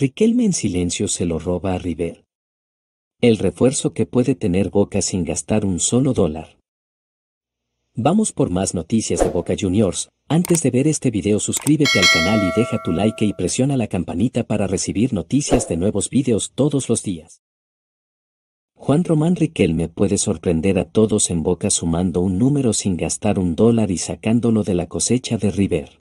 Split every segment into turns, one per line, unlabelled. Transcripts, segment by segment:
Riquelme en silencio se lo roba a River. El refuerzo que puede tener Boca sin gastar un solo dólar. Vamos por más noticias de Boca Juniors. Antes de ver este video suscríbete al canal y deja tu like y presiona la campanita para recibir noticias de nuevos videos todos los días. Juan Román Riquelme puede sorprender a todos en Boca sumando un número sin gastar un dólar y sacándolo de la cosecha de River.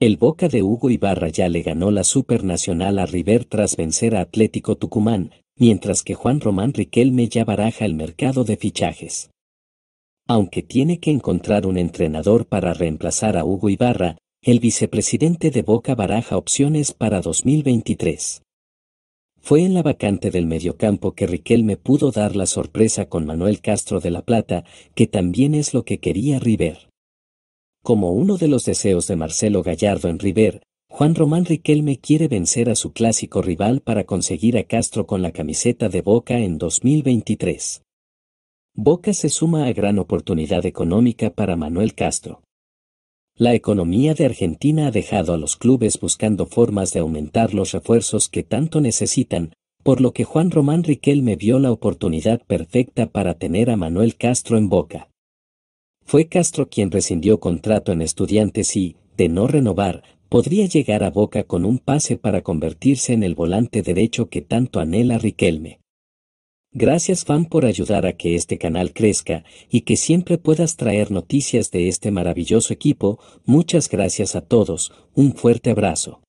El Boca de Hugo Ibarra ya le ganó la Supernacional a River tras vencer a Atlético Tucumán, mientras que Juan Román Riquelme ya baraja el mercado de fichajes. Aunque tiene que encontrar un entrenador para reemplazar a Hugo Ibarra, el vicepresidente de Boca baraja opciones para 2023. Fue en la vacante del mediocampo que Riquelme pudo dar la sorpresa con Manuel Castro de la Plata, que también es lo que quería River. Como uno de los deseos de Marcelo Gallardo en River, Juan Román Riquelme quiere vencer a su clásico rival para conseguir a Castro con la camiseta de Boca en 2023. Boca se suma a gran oportunidad económica para Manuel Castro. La economía de Argentina ha dejado a los clubes buscando formas de aumentar los refuerzos que tanto necesitan, por lo que Juan Román Riquelme vio la oportunidad perfecta para tener a Manuel Castro en Boca. Fue Castro quien rescindió contrato en estudiantes y, de no renovar, podría llegar a Boca con un pase para convertirse en el volante derecho que tanto anhela Riquelme. Gracias fan por ayudar a que este canal crezca y que siempre puedas traer noticias de este maravilloso equipo, muchas gracias a todos, un fuerte abrazo.